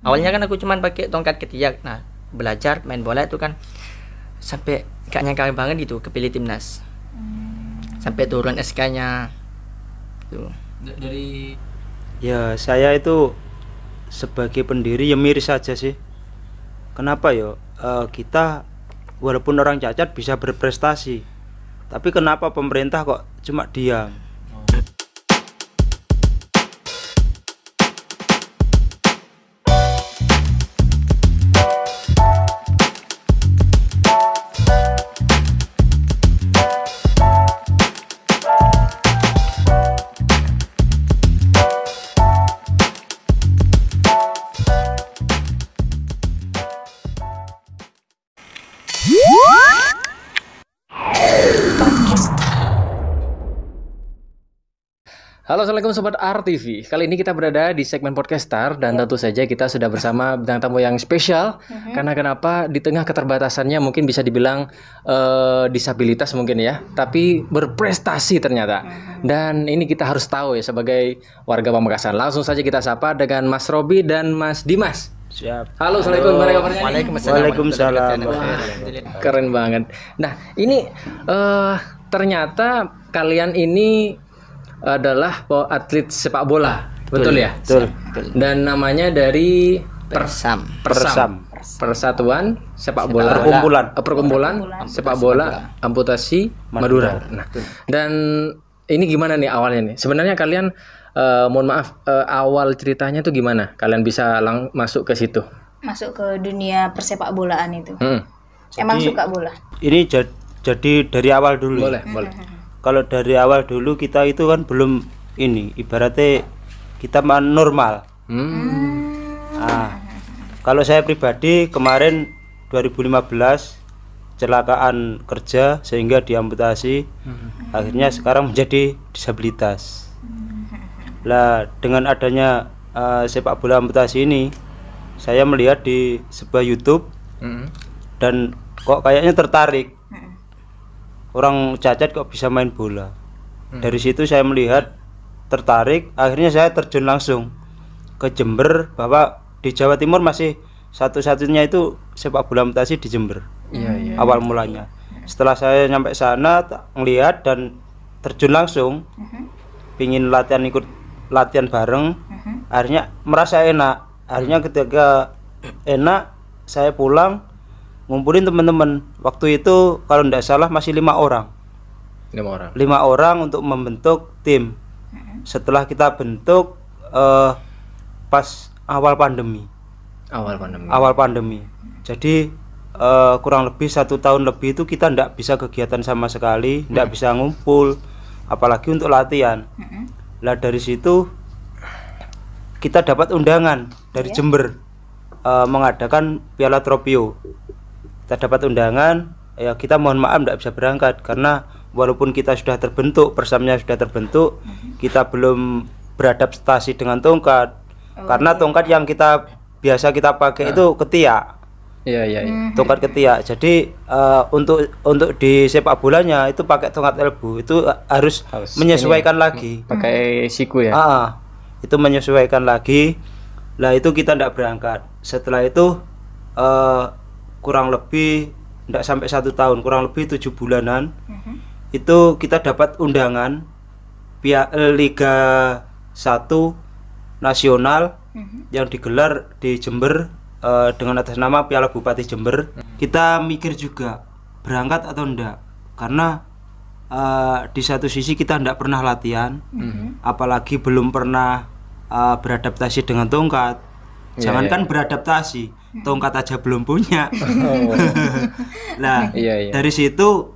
awalnya kan aku cuman pakai tongkat ketiak nah belajar main bola itu kan sampai gak nyangka banget gitu kepilih timnas hmm. sampai turun SK nya tuh gitu. dari ya saya itu sebagai pendiri ya miris saja sih kenapa yo ya? uh, eh, kita walaupun orang cacat bisa berprestasi tapi kenapa pemerintah kok cuma diam Halo, assalamualaikum sobat RTV. Kali ini kita berada di segmen podcaster dan tentu saja kita sudah bersama bintang tamu yang spesial. Mm-hmm. Karena kenapa? Di tengah keterbatasannya mungkin bisa dibilang uh, disabilitas mungkin ya, tapi berprestasi ternyata. Mm-hmm. Dan ini kita harus tahu ya sebagai warga Pamekasan. Langsung saja kita sapa dengan Mas Robi dan Mas Dimas. Siap. Halo, assalamualaikum warahmatullahi wabarakatuh. Waalaikumsalam. Waalaikumsalam. Keren banget. Nah, ini uh, ternyata kalian ini adalah atlet sepak bola, betul, ya? Betul. Dan namanya dari Persam. Persam. Persatuan sepak, bola eh, perkumpulan perkumpulan, sepak bola amputasi Madura. Nah, dan ini gimana nih awalnya nih? Sebenarnya kalian uh, mohon maaf uh, awal ceritanya tuh gimana? Kalian bisa lang masuk ke situ? Masuk ke dunia persepak bolaan itu. Hmm. Emang suka bola? Ini jadi dari awal dulu. Boleh, ya? boleh. Hmm, hmm, hmm. Kalau dari awal dulu kita itu kan belum ini ibaratnya kita normal. Hmm. Ah, kalau saya pribadi kemarin 2015 kecelakaan kerja sehingga diamputasi hmm. akhirnya sekarang menjadi disabilitas lah dengan adanya uh, sepak bola amputasi ini saya melihat di sebuah YouTube hmm. dan kok kayaknya tertarik hmm. orang cacat kok bisa main bola hmm. dari situ saya melihat tertarik akhirnya saya terjun langsung ke Jember bahwa di Jawa Timur masih satu-satunya itu sepak bola amputasi di Jember iya, hmm. iya, awal iya. mulanya setelah saya nyampe sana melihat dan terjun langsung uh mhm. -huh. pingin latihan ikut latihan bareng uh mhm. -huh. akhirnya merasa enak akhirnya ketika enak saya pulang ngumpulin teman-teman waktu itu kalau tidak salah masih lima orang lima orang lima orang untuk membentuk tim uh mhm. -huh. setelah kita bentuk uh, pas awal pandemi awal pandemi awal pandemi jadi uh, kurang lebih satu tahun lebih itu kita tidak bisa kegiatan sama sekali tidak hmm. bisa ngumpul apalagi untuk latihan hmm. lah dari situ kita dapat undangan dari yeah. Jember uh, mengadakan Piala Tropio kita dapat undangan ya kita mohon maaf tidak bisa berangkat karena walaupun kita sudah terbentuk persamnya sudah terbentuk hmm. kita belum beradaptasi dengan tongkat oh, karena iya. tongkat yang kita biasa kita pakai nah. itu ketiak Iya iya. Mm-hmm. Tongkat ketiak. Jadi uh, untuk untuk di sepak bolanya itu pakai tongkat elbow itu eh, harus, harus menyesuaikan ini, ya. lagi. Hmm. Pakai siku ya. Ah, ah, itu menyesuaikan lagi. Lah itu kita tidak berangkat. Setelah itu uh, kurang lebih tidak sampai satu tahun, kurang lebih tujuh bulanan uh itu kita dapat undangan pihak Liga 1 nasional mm-hmm. yang digelar di Jember Eh, dengan atas nama Piala Bupati Jember hmm. kita mikir juga berangkat atau enggak karena uh, di satu sisi kita enggak pernah latihan mm -hmm. apalagi belum pernah uh, beradaptasi dengan tongkat iya, jangankan iya. yeah, beradaptasi hmm. tongkat aja belum punya oh. nah yeah, yeah. dari situ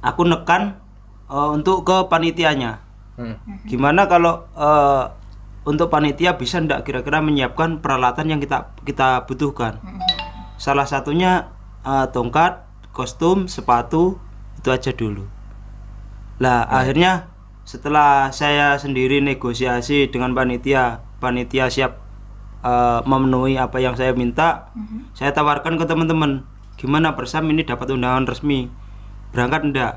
aku nekan uh, untuk ke panitianya hmm. gimana kalau uh, untuk panitia bisa ndak kira-kira menyiapkan peralatan yang kita kita butuhkan. Mm-hmm. Salah satunya uh, tongkat, kostum, sepatu itu aja dulu. Lah hmm. akhirnya setelah saya sendiri negosiasi dengan panitia, panitia siap uh, memenuhi apa yang saya minta, hmm. saya tawarkan ke teman-teman, gimana Persam ini dapat undangan resmi, berangkat ndak?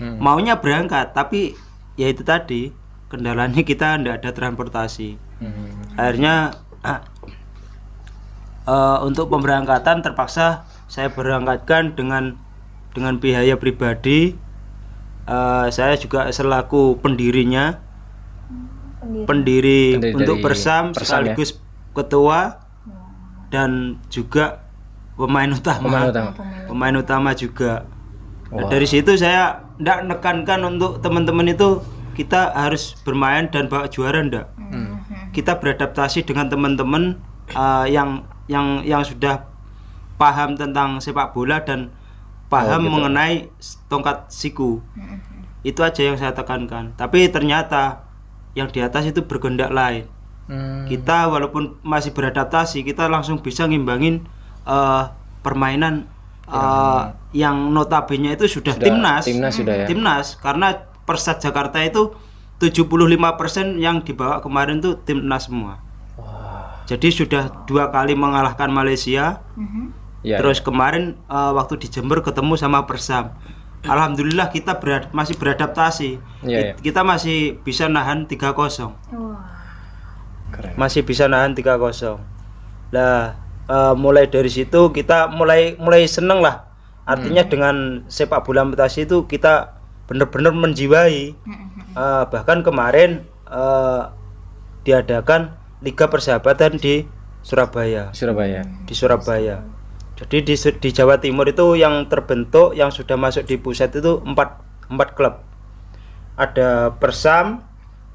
Hmm. Maunya berangkat, tapi ya itu tadi kendalanya kita tidak ada transportasi hmm. akhirnya uh, untuk pemberangkatan terpaksa saya berangkatkan dengan dengan biaya pribadi uh, saya juga selaku pendirinya pendiri, pendiri, pendiri untuk persam, ya. sekaligus ya? ketua dan juga pemain utama pemain utama, pemain utama juga wow. nah, dari situ saya tidak menekankan untuk teman-teman itu kita harus bermain dan bawa juara ndak hmm. kita beradaptasi dengan teman-teman uh, yang yang yang sudah paham tentang sepak bola dan paham oh, gitu. mengenai tongkat siku hmm. itu aja yang saya tekankan tapi ternyata yang di atas itu bergendak lain hmm. kita walaupun masih beradaptasi kita langsung bisa ngimbangin uh, permainan uh, yang notabene itu sudah, sudah timnas timnas sudah ya timnas karena Persat Jakarta itu 75% yang dibawa kemarin tuh timnas semua. Jadi sudah dua kali mengalahkan Malaysia. Mm-hmm. Yeah. Terus iya. kemarin uh, waktu di Jember ketemu sama Persam. Alhamdulillah kita berad, masih beradaptasi. Yeah, yeah. Kita masih bisa nahan 3-0. Wow. Masih bisa nahan 3-0. Nah, uh, mulai dari situ kita mulai mulai seneng lah. Artinya hmm. dengan sepak bola amputasi itu kita benar-benar menjiwai. Uh, bahkan kemarin uh, diadakan Liga Persahabatan di Surabaya. Surabaya. Di Surabaya. Jadi di, di Jawa Timur itu yang terbentuk yang sudah masuk di pusat itu empat empat klub. Ada Persam,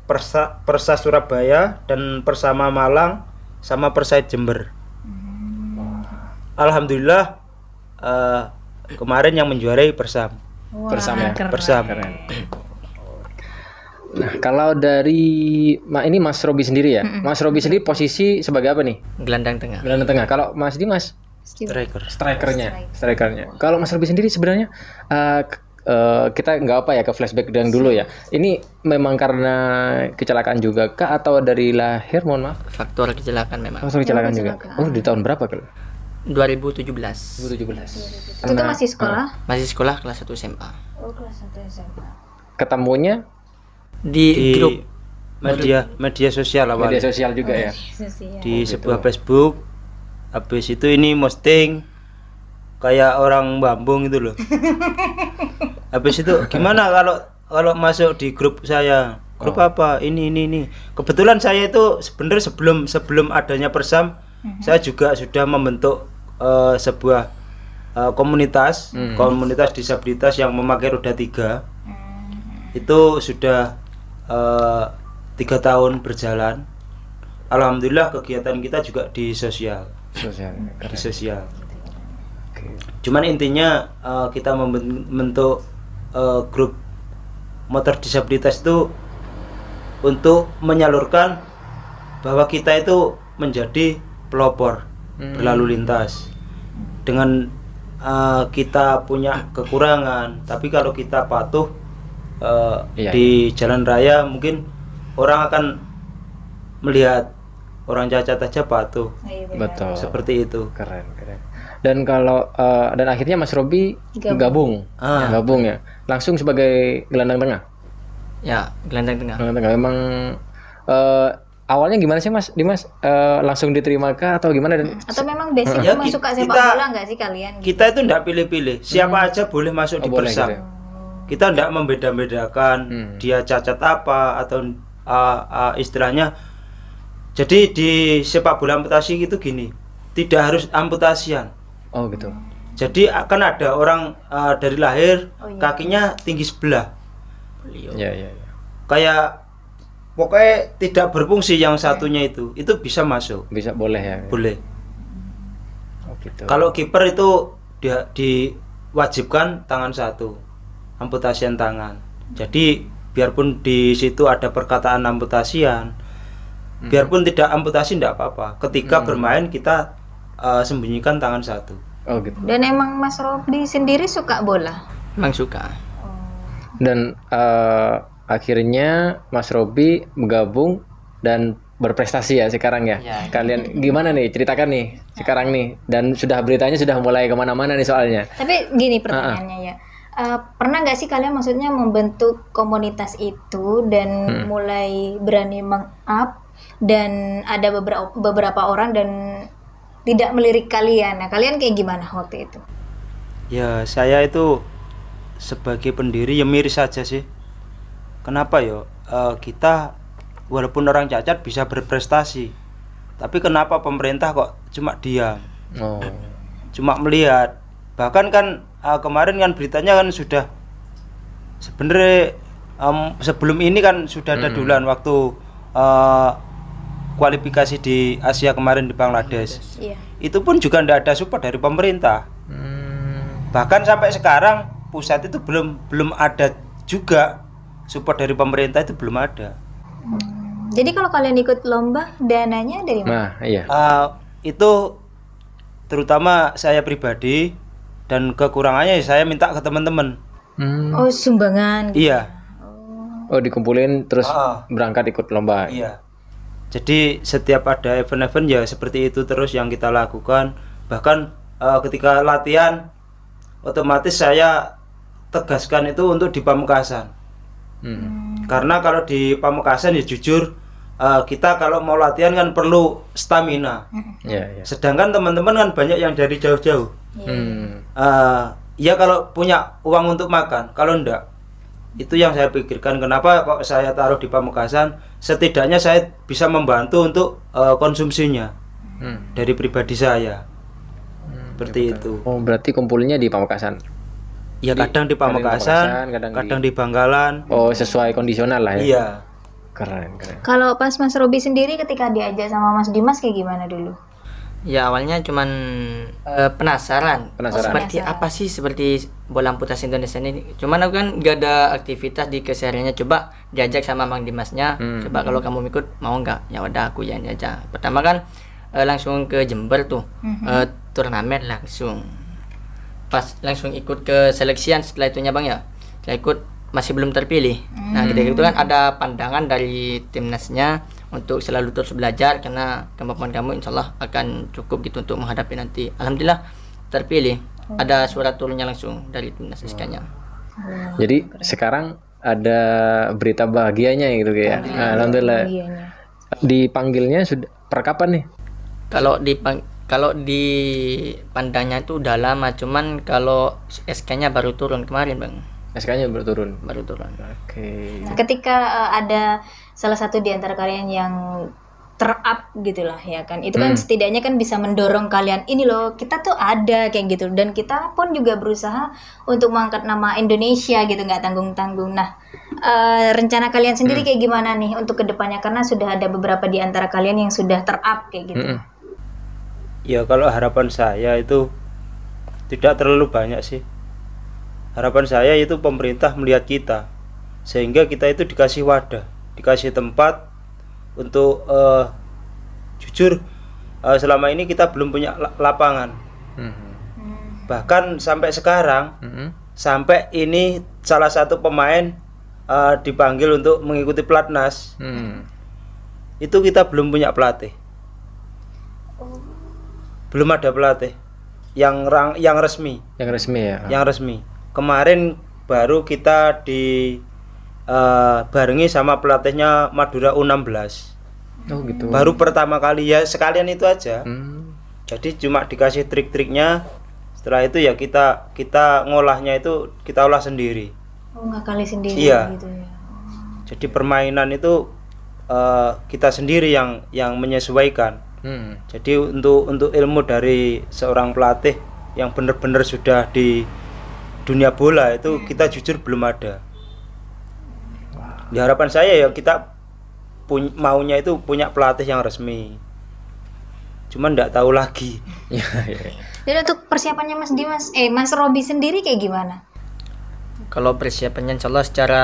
Persa, Persa Surabaya dan Persama Malang sama Persai Jember. Mm-hmm. Alhamdulillah uh, kemarin yang menjuarai Persam bersama ya. keren. bersama. Keren. Nah, kalau dari ma, ini Mas Robi sendiri ya. Mas Robi sendiri posisi sebagai apa nih? Gelandang tengah. Gelandang tengah. Kalau Mas Dimas striker. Strikernya, strikernya. Kalau Mas Robi sendiri sebenarnya uh, uh, kita nggak apa ya ke flashback dan dulu ya. Ini memang karena kecelakaan juga kah atau dari lahir mohon maaf? Faktor kecelakaan memang. Faktor kecelakaan, ya, juga. Kecelakaan. Oh, di tahun berapa kalau? 2017. 2017. 2017. Itu masih sekolah? Uh, masih sekolah kelas 1 SMA. Oh, kelas 1 SMA. Ketemunya di, di grup media media sosial awal Media sosial juga oh, ya. Sosial. Di oh, gitu. sebuah Facebook. Habis itu ini posting kayak orang Bambung itu loh. Habis itu gimana kalau kalau masuk di grup saya? Grup oh. apa? Ini ini ini. Kebetulan saya itu sebenarnya sebelum sebelum adanya Persam -hmm. Saya juga sudah membentuk uh, sebuah uh, komunitas, mm -hmm. komunitas disabilitas yang memakai roda tiga. Mm -hmm. Itu sudah uh, tiga tahun berjalan. Alhamdulillah kegiatan kita juga di sosial. Sosial. Mhm. Di sosial. Okay. Cuman intinya uh, kita membentuk uh, grup motor disabilitas itu untuk menyalurkan bahwa kita itu menjadi pelopor hmm. berlalu lintas dengan uh, kita punya kekurangan tapi kalau kita patuh uh, iya, di iya. jalan raya mungkin orang akan melihat orang cacat aja patuh iya, betul seperti itu keren keren dan kalau uh, dan akhirnya Mas Robi gabung gabung, ah. Ya, gabung ya langsung sebagai gelandang tengah ya gelandang tengah gelandang tengah memang uh, awalnya gimana sih Mas Dimas uh, langsung diterima kah atau gimana dan atau memang basic nah, ya, memang suka sepak kita, bola nggak sih kalian gitu? kita itu nggak pilih-pilih siapa hmm. aja boleh masuk oh, di persa gitu ya. kita nggak membeda-bedakan hmm. dia cacat apa atau uh, uh, istilahnya jadi di sepak bola amputasi itu gini tidak harus amputasian oh gitu jadi akan ada orang uh, dari lahir oh, iya. kakinya tinggi sebelah beliau ya, ya, ya. kayak pokoknya tidak berfungsi yang satunya itu itu bisa masuk bisa boleh ya boleh oh, gitu. kalau kiper itu dia diwajibkan tangan satu amputasian tangan jadi biarpun di situ ada perkataan amputasian hmm. biarpun tidak amputasi tidak apa-apa ketika hmm. bermain kita uh, sembunyikan tangan satu oh gitu dan emang Mas Robdi sendiri suka bola emang suka oh. dan uh, akhirnya Mas Robi bergabung dan berprestasi ya sekarang ya. ya Kalian gimana nih ceritakan nih ya. sekarang nih dan sudah beritanya sudah mulai kemana-mana nih soalnya. Tapi gini ah, ah. pertanyaannya uh -uh. ya. Uh, pernah nggak sih kalian maksudnya membentuk komunitas itu dan hmm. mulai berani meng-up dan ada beberapa beberapa orang dan tidak melirik kalian. Nah, kalian kayak gimana waktu itu? Ya, saya itu sebagai pendiri ya miris saja sih kenapa yo e, kita walaupun orang cacat bisa berprestasi tapi kenapa pemerintah kok cuma diam oh. cuma melihat bahkan kan e, kemarin kan beritanya kan sudah sebenarnya um, sebelum ini kan sudah ada hmm. duluan waktu uh, kualifikasi di Asia kemarin di Bangladesh yeah. Iya. itu pun juga tidak ada support dari pemerintah hmm. bahkan sampai sekarang pusat itu belum belum ada juga support dari pemerintah itu belum ada. Jadi kalau kalian ikut lomba dananya dari mana? Nah, iya. Uh, itu terutama saya pribadi dan kekurangannya ya saya minta ke teman-teman. Hmm. Oh, sumbangan. Iya. Oh, dikumpulin terus uh, berangkat ikut lomba. Iya. Jadi setiap ada event-event ya seperti itu terus yang kita lakukan. Bahkan uh, ketika latihan otomatis saya tegaskan itu untuk di pamekasan Hmm. hmm. Karena kalau di Pamekasan ya jujur uh, kita kalau mau latihan kan perlu stamina. Hmm. Yeah, yeah. Sedangkan teman-teman kan banyak yang dari jauh-jauh. Yeah. Hmm. Uh, kalau punya uang untuk makan, kalau enggak itu yang saya pikirkan kenapa kok saya taruh di Pamekasan setidaknya saya bisa membantu untuk uh, konsumsinya hmm. dari pribadi saya hmm, seperti ya itu oh berarti kumpulnya di Pamekasan Ya kadang di Pamekasan, kadang, kadang, kadang di... di Oh, sesuai kondisional lah ya. Iya. Keren, keren. Kalau pas Mas Robi sendiri ketika diajak sama Mas Dimas kayak gimana dulu? Ya awalnya cuman uh, penasaran. Penasaran. Seperti penasaran. apa sih seperti bola amputasi Indonesia ini? Cuman aku kan gak ada aktivitas di kesehariannya. Coba diajak sama Mang Dimasnya. Hmm. Coba kalau kamu ikut mau nggak? Ya udah aku yang diajak. Pertama kan uh, langsung ke Jember tuh hmm. uh, turnamen langsung pas langsung ikut ke seleksian setelah itunya bang ya setelah ikut masih belum terpilih nah, hmm. nah ketika itu kan ada pandangan dari timnasnya untuk selalu terus belajar karena kemampuan kamu insya Allah akan cukup gitu untuk menghadapi nanti alhamdulillah terpilih hmm. ada surat turunnya langsung dari timnas SK hmm. jadi sekarang ada berita bahagianya gitu ya alhamdulillah, alhamdulillah. dipanggilnya sudah perkapan nih kalau dipang kalau di pandangnya itu udah lama cuman kalau SK-nya baru turun kemarin bang SK-nya baru turun baru turun oke okay. nah, ketika uh, ada salah satu di antara kalian yang terup gitulah ya kan itu kan hmm. setidaknya kan bisa mendorong kalian ini loh kita tuh ada kayak gitu dan kita pun juga berusaha untuk mengangkat nama Indonesia gitu nggak tanggung tanggung nah uh, rencana kalian sendiri hmm. kayak gimana nih untuk kedepannya karena sudah ada beberapa di antara kalian yang sudah terap, kayak gitu hmm ya kalau harapan saya itu tidak terlalu banyak sih harapan saya itu pemerintah melihat kita sehingga kita itu dikasih wadah dikasih tempat untuk uh, jujur uh, selama ini kita belum punya lapangan hmm bahkan sampai sekarang hmm sampai ini salah satu pemain uh, dipanggil untuk mengikuti pelatnas hmm itu kita belum punya pelatih belum ada pelatih yang rang, yang resmi. Yang resmi ya. Yang resmi. Kemarin baru kita di uh, barengi sama pelatihnya Madura U16. Oh gitu. Baru pertama kali ya sekalian itu aja. Hmm. Jadi cuma dikasih trik-triknya. Setelah itu ya kita kita ngolahnya itu kita olah sendiri. Oh ngakali sendiri iya. gitu ya. Jadi permainan itu uh, kita sendiri yang yang menyesuaikan Hmm. Jadi untuk untuk ilmu dari seorang pelatih yang benar-benar sudah di dunia bola itu hmm. kita jujur belum ada. Wow. Di harapan saya ya kita punya, maunya itu punya pelatih yang resmi. Cuman tidak tahu lagi. Jadi iya, iya, iya. untuk persiapannya Mas Dimas, eh Mas Robi sendiri kayak gimana? Kalau persiapannya Insya Allah secara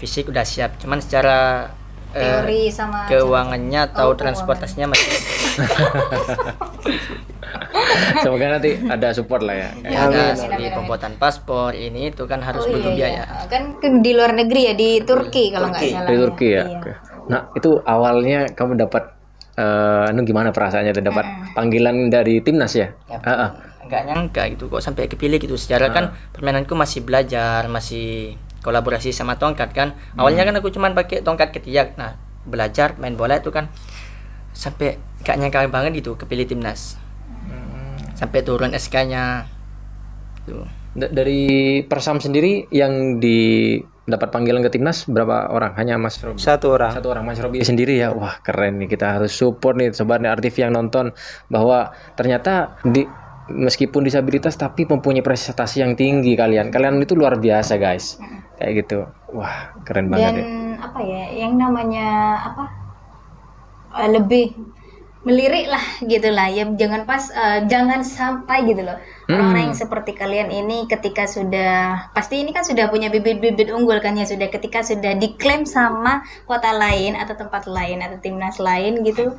fisik udah siap, cuman secara eh, teori sama keuangannya atau oh, transportasinya masih Semoga nanti ada support lah ya. Ya, ya pembuatan paspor ini itu kan harus oh, butuh biaya. Iya. iya. Ya. Kan di luar negeri ya di Turki kalau nggak salah. Di Turki ya. Iya. Nah itu awalnya kamu dapat uh, gimana perasaannya tuh dapat panggilan dari timnas ya? ya uh -uh. Nggak nyangka gitu kok sampai kepilih gitu. Secara uh. kan ah. permainanku masih belajar masih kolaborasi sama tongkat kan. Awalnya hmm. kan aku cuma pakai tongkat ketiak. Nah belajar main bola itu kan sampai gak nyangka banget gitu kepilih timnas hmm. sampai turun SK-nya tuh gitu. D dari Persam sendiri yang di dapat panggilan ke timnas berapa orang hanya Mas Robi satu orang satu orang Mas Robi sendiri ya wah keren nih kita harus support nih sobat nih artif yang nonton bahwa ternyata di meskipun disabilitas tapi mempunyai prestasi yang tinggi kalian kalian itu luar biasa guys kayak gitu wah keren banget dan ya. apa ya yang namanya apa uh, lebih melirik lah gitu lah ya jangan pas uh, jangan sampai gitu loh hmm. orang-orang yang seperti kalian ini ketika sudah pasti ini kan sudah punya bibit-bibit unggul kan ya sudah ketika sudah diklaim sama kota lain atau tempat lain atau timnas lain gitu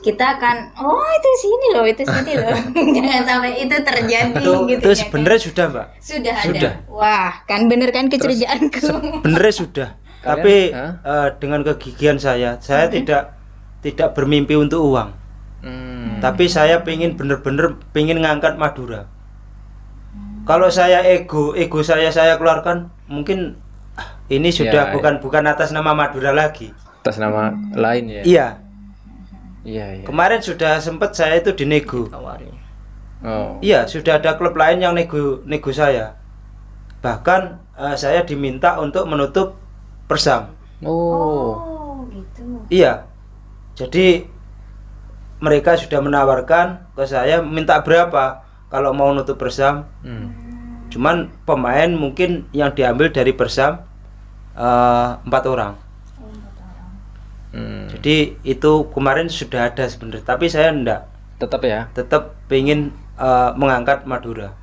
kita akan oh itu sini loh itu sini loh jangan sampai itu terjadi gitu itu ya, sebenarnya kan? sudah mbak sudah sudah ada. wah kan bener kan kecerdasanku sebenarnya sudah tapi uh, dengan kegigihan saya saya hmm. tidak tidak bermimpi untuk uang hmm. tapi saya pingin bener-bener pingin ngangkat Madura kalau saya ego ego saya saya keluarkan mungkin ini sudah ya, bukan ya. bukan atas nama Madura lagi atas nama lain ya iya iya, Ya. kemarin sudah sempat saya itu dinego oh. iya sudah ada klub lain yang nego nego saya bahkan uh, saya diminta untuk menutup persam oh, oh gitu iya jadi mereka sudah menawarkan ke saya minta berapa kalau mau nutup bersam. Hmm. Cuman pemain mungkin yang diambil dari bersam eh, empat orang. Hmm. Jadi itu kemarin sudah ada sebenarnya, tapi saya tidak Tetap ya. Tetap ingin uh, eh, mengangkat Madura.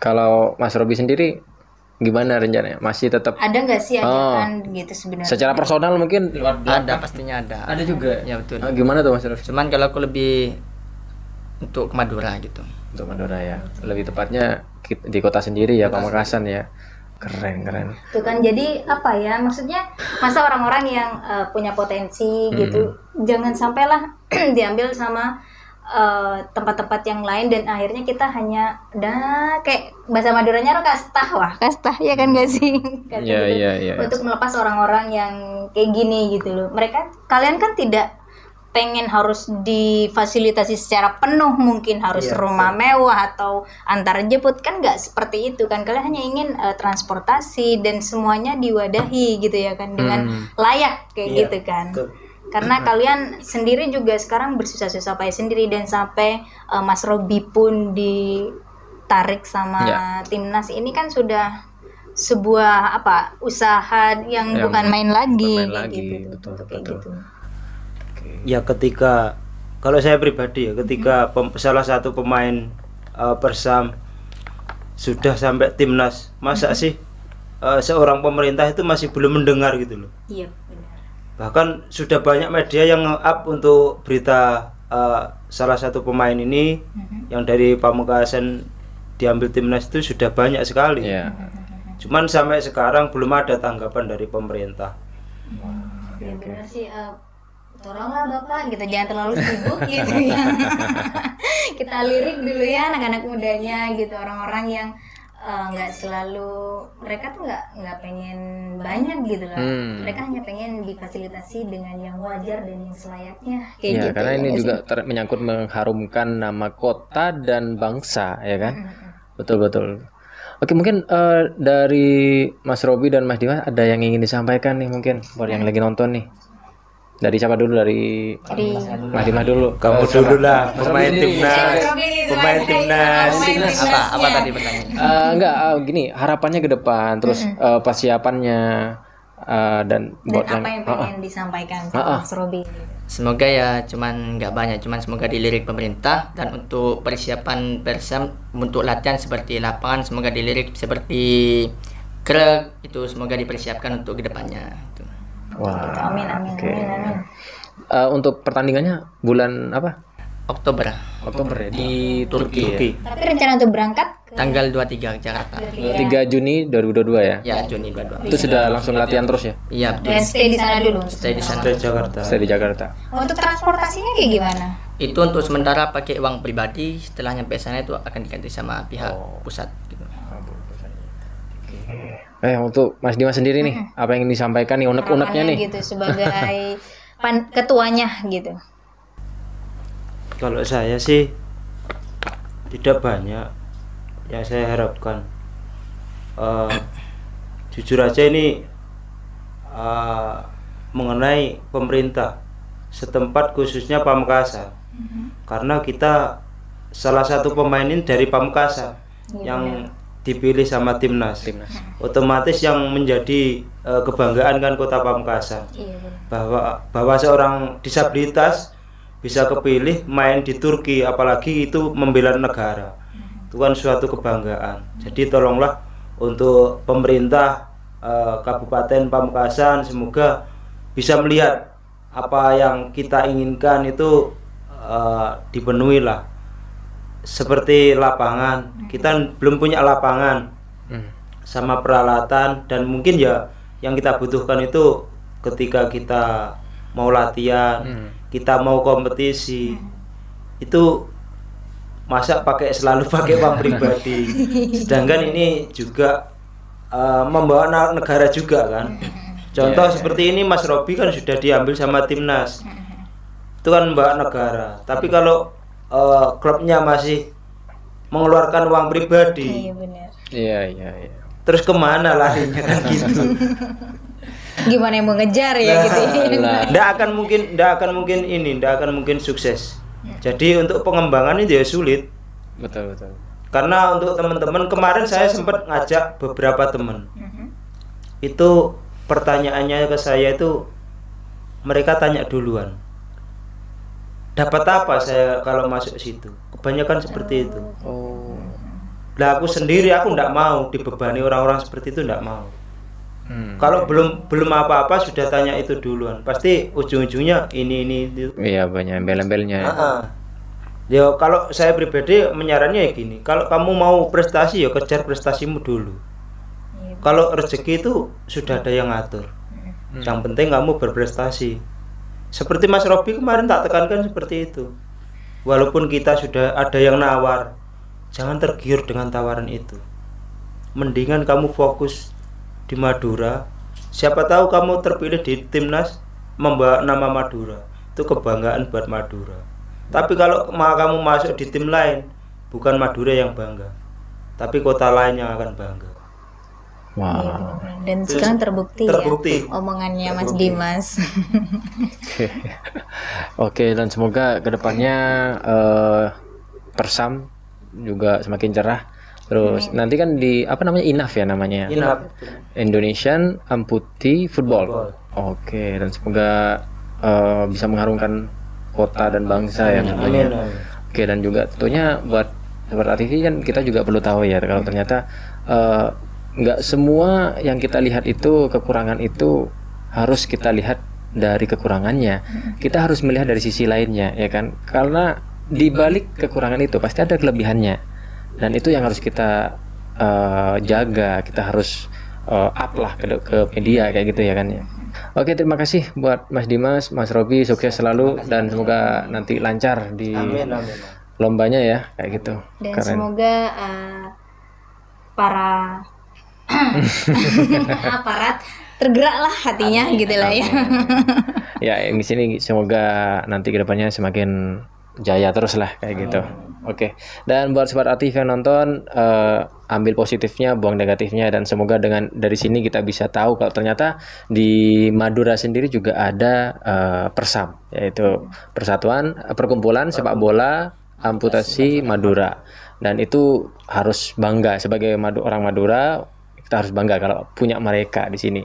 Kalau Mas Robi sendiri gimana rencananya? Masih tetap ada nggak sih oh. ajakan oh. gitu sebenarnya? Secara personal mungkin ada pastinya ada. Ada juga. Ya betul. Ah, gimana tuh Mas Rif? Cuman kalau aku lebih untuk ke Madura gitu. Untuk Madura ya. Lebih tepatnya di kota sendiri ya, Pamekasan ya. Keren, keren. itu kan jadi apa ya? Maksudnya masa orang-orang yang uh, punya potensi gitu, hmm. gitu jangan sampailah diambil sama Eh, tempat-tempat uh, yang lain dan akhirnya kita hanya dah kayak bahasa Maduranya rokastah kastah wah kastah ya kan gak sih yeah, gitu. yeah, yeah. untuk melepas orang-orang yang kayak gini gitu loh mereka kalian kan tidak pengen harus difasilitasi secara penuh mungkin harus yeah, rumah yeah. mewah atau antar jemput kan nggak seperti itu kan kalian hanya ingin uh, transportasi dan semuanya diwadahi gitu ya kan dengan hmm. layak kayak yeah, gitu kan betul karena kalian sendiri juga sekarang bersusah-susah payah sendiri dan sampai uh, Mas Robi pun ditarik sama yeah. timnas ini kan sudah sebuah apa usaha yang, yang bukan main lagi, main lagi. gitu betul, betul. betul gitu. Ya ketika kalau saya pribadi ya ketika pem, salah satu pemain uh, eh, Persam sudah sampai timnas masa mm -hmm. sih uh, seorang pemerintah itu masih belum mendengar gitu loh. Iya. Yep bahkan sudah banyak media yang nge-up untuk berita uh, salah satu pemain ini mm-hmm. yang dari Pamekasan diambil timnas itu sudah banyak sekali. Yeah. Mm-hmm. Cuman sampai sekarang belum ada tanggapan dari pemerintah. Wow. Mm-hmm. Ya, okay, eh, tolonglah bapak gitu jangan terlalu sibuk gitu ya. Kita lirik dulu ya anak-anak mudanya gitu orang-orang yang Eh, nggak uh, selalu mereka tuh nggak nggak pengen banyak gitu loh hmm. mereka hanya pengen difasilitasi dengan yang wajar dan yang selayaknya kayak ya, gitu karena ini iya juga ter- menyangkut mengharumkan nama kota dan bangsa ya kan hmm. betul betul oke mungkin uh, dari Mas Robi dan Mas Dimas ada yang ingin disampaikan nih mungkin buat yang iya. lagi nonton nih dari siapa dulu dari Madinah dulu kamu dulu lah pemain timnas pemain timnas apa apa tadi ya. pertanyaan? Eh, enggak eh, gini harapannya ke depan terus eh, persiapannya uh, dan buat apa yang pengen disampaikan ke Mas Robi semoga ya cuman nggak banyak cuman semoga dilirik pemerintah dan untuk persiapan persam untuk latihan seperti lapangan semoga dilirik seperti krek itu semoga dipersiapkan untuk kedepannya depannya. Gitu. Wah. Gitu. Amin amin okay. amin amin. Uh, untuk pertandingannya bulan apa? Oktober. Oktober ya, di Turki. Turki. Ya. Tapi rencana untuk berangkat ke... tanggal 23 Jakarta. Tiga Juni dua dua ya? Ya, Juni dua dua. Itu sudah langsung latihan terus ya? Iya, betul. Dan stay di sana dulu. Stay di sana. Stay di Jakarta. Stay di Jakarta. Untuk transportasinya kayak gimana? Itu untuk sementara pakai uang pribadi, setelah nyampe sana itu akan diganti sama pihak oh. pusat gitu. Oh, okay. Eh untuk Mas Dimas sendiri nih, hmm. apa yang ingin disampaikan nih unek-uneknya nih? Gitu sebagai pan ketuanya gitu. Kalau saya sih tidak banyak yang saya harapkan. Uh, jujur aja ini uh, mengenai pemerintah setempat khususnya Pamekasan, -hmm. karena kita salah satu pemainin dari Pamekasan iya, yang dipilih sama timnas. timnas. Otomatis yang menjadi uh, kebanggaan kan Kota Pamekasan. Iya. Bahwa bahwa seorang disabilitas bisa kepilih main di Turki apalagi itu membela negara. Itu kan suatu kebanggaan. Jadi tolonglah untuk pemerintah uh, Kabupaten Pamekasan semoga bisa melihat apa yang kita inginkan itu uh, e, dipenuhi lah seperti lapangan kita belum punya lapangan hmm. sama peralatan dan mungkin ya yang kita butuhkan itu ketika kita mau latihan hmm. kita mau kompetisi hmm. itu masa pakai selalu pakai uang pribadi sedangkan ini juga uh, membawa negara juga kan contoh yeah. Ya. seperti ini Mas Robi kan sudah diambil sama timnas itu kan membawa negara tapi kalau uh, klubnya masih mengeluarkan uang pribadi. Iya benar. Iya iya. Terus kemana larinya kan gitu? Gimana yang mau ngejar ya nah, gitu? Tidak ya? akan mungkin, tidak akan mungkin ini, tidak akan mungkin sukses. Ya. Jadi untuk pengembangan ini dia ya sulit. Betul betul. Karena untuk teman-teman kemarin saya sempat ngajak beberapa teman. Mhm. Itu pertanyaannya ke saya itu mereka tanya duluan dapat apa saya kalau masuk situ kebanyakan seperti itu oh lah aku sendiri aku tidak mau dibebani orang-orang seperti itu tidak mau Hmm. Kalau belum belum apa-apa sudah tanya itu duluan. Pasti ujung-ujungnya ini ini itu. Iya, banyak embel-embelnya. Ya. ya kalau saya pribadi menyarannya ya gini, kalau kamu mau prestasi ya kejar prestasimu dulu. Ya. Kalau rezeki itu sudah ada yang ngatur. Hmm. Yang penting kamu berprestasi. Seperti Mas Robi kemarin tak tekankan seperti itu. Walaupun kita sudah ada yang nawar, jangan tergiur dengan tawaran itu. Mendingan kamu fokus di Madura. Siapa tahu kamu terpilih di timnas membawa nama Madura. Itu kebanggaan buat Madura. Tapi kalau kamu masuk di tim lain, bukan Madura yang bangga, tapi kota lain yang akan bangga. Wow dan Terus, sekarang terbukti, ya, terbukti ya omongannya terbukti. Mas Dimas. Oke, okay. okay, dan semoga kedepannya uh, eh, persam juga semakin cerah. Terus hmm. nanti kan di apa namanya INAF ya namanya. INAF. Indonesian Amputi Football. Football. Oke, okay, dan semoga uh, bisa mengharumkan kota dan bangsa ya tentunya. Oke, dan juga tentunya buat seperti kan kita juga perlu tahu ya kalau ternyata uh, nggak semua yang kita lihat itu kekurangan itu harus kita lihat dari kekurangannya. Hmm. Kita harus melihat dari sisi lainnya, ya kan? Karena di balik kekurangan itu pasti ada kelebihannya, dan itu yang harus kita uh, jaga. Kita harus uh, up lah ke, ke media kayak gitu ya kan ya. Oke terima kasih buat Mas Dimas, Mas Robi sukses selalu dan semoga nanti lancar di lombanya ya kayak gitu. Dan Keren. semoga uh, para aparat tergeraklah hatinya amin, gitu lah ya. ya, yang di sini semoga nanti kedepannya semakin jaya terus lah kayak gitu. Oke. Okay. Dan buat sobat aktif yang nonton uh, ambil positifnya, buang negatifnya dan semoga dengan dari sini kita bisa tahu kalau ternyata di Madura sendiri juga ada uh, persam yaitu persatuan eh, perkumpulan sepak bola amputasi Madura. Dan itu harus bangga sebagai orang Madura kita harus bangga kalau punya mereka di sini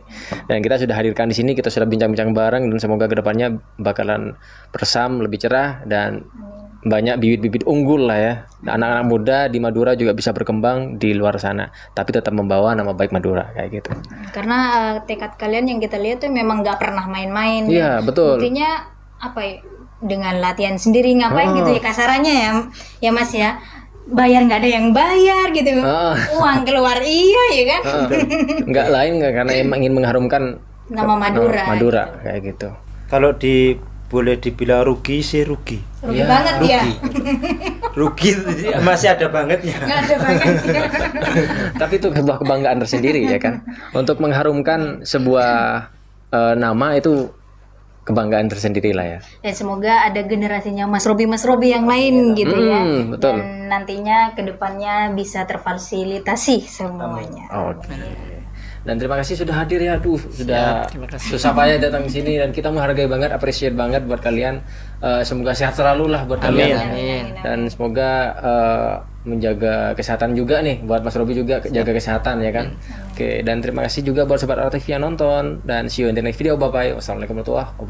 dan kita sudah hadirkan di sini kita sudah bincang-bincang bareng dan semoga kedepannya bakalan bersam lebih cerah dan banyak bibit-bibit unggul lah ya anak-anak muda di Madura juga bisa berkembang di luar sana tapi tetap membawa nama baik Madura kayak gitu karena uh, tekad kalian yang kita lihat tuh memang nggak pernah main-main iya ya. betul intinya apa ya dengan latihan sendiri ngapain oh. gitu ya kasarannya ya ya mas ya bayar nggak ada yang bayar gitu oh. uang keluar iya ya kan oh. nggak lain nggak karena emang ingin mengharumkan nama Madura Madura gitu. kayak gitu kalau di boleh dibilang rugi sih rugi rugi ya, banget rugi. ya rugi masih ada bangetnya nggak ada bangetnya tapi itu sebuah kebanggaan tersendiri ya kan untuk mengharumkan sebuah uh, nama itu kebanggaan tersendiri lah ya. Ya semoga ada generasinya Mas Robi Mas Robi yang lain iya. gitu ya. Hmm, betul. Dan nantinya kedepannya bisa terfasilitasi semuanya. Oke. Okay. Dan terima kasih sudah hadir ya, tuh sudah ya, susah payah datang ke sini dan kita menghargai banget, appreciate banget buat kalian. Uh, semoga sehat selalu lah buat amin, kalian. Amin. Dan semoga uh, menjaga kesehatan juga nih buat Mas Robi juga iya. jaga kesehatan ya kan. Iya. Oke, dan terima kasih juga buat sobat RTV yang nonton dan see you in the next video. Bye bye. Wassalamualaikum warahmatullahi wabarakatuh.